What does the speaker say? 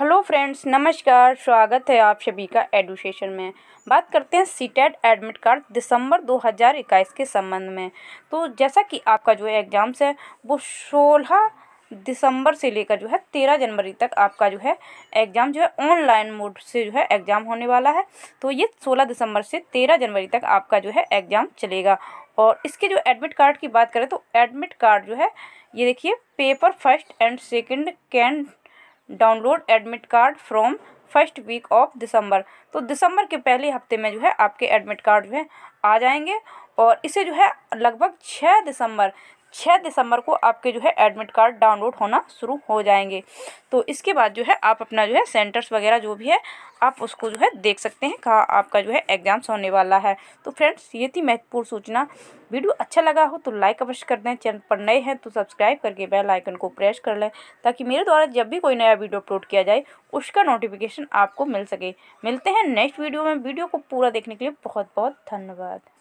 hello friends नमस्कार स्वागत है आप सभी का एडुकेशन में बात करते हैं सीटेट एडमिट कार्ड दिसंबर 2021 के संबंध में तो जैसा कि आपका जो एग्ज़ाम्स है वो 16 दिसंबर से लेकर जो है तेरह जनवरी तक आपका जो है एग्ज़ाम जो है ऑनलाइन मोड से जो है एग्ज़ाम होने वाला है तो ये सोलह दिसंबर से तेरह जनवरी तक आपका जो है एग्ज़ाम चलेगा और इसके जो एडमिट कार्ड की बात करें तो एडमिट कार्ड जो है ये देखिए paper first and second can download admit card from first week of December तो दिसंबर के पहले हफ्ते में जो है आपके एडमिट कार्ड जो है आ जाएंगे और इसे जो है लगभग छः दिसंबर छः दिसंबर को आपके जो है एडमिट कार्ड डाउनलोड होना शुरू हो जाएंगे तो इसके बाद जो है आप अपना जो है सेंटर्स वगैरह जो भी है आप उसको जो है देख सकते हैं कहाँ आपका जो है एग्जाम्स होने वाला है तो फ्रेंड्स ये थी महत्वपूर्ण सूचना वीडियो अच्छा लगा हो तो लाइक अवश्य कर दें चैनल पर नए हैं तो सब्सक्राइब करके बेल आइकन को प्रेस कर लें ताकि मेरे द्वारा जब भी कोई नया वीडियो अपलोड किया जाए उसका नोटिफिकेशन आपको मिल सके मिलते हैं नेक्स्ट वीडियो में वीडियो को पूरा देखने के लिए बहुत बहुत धन्यवाद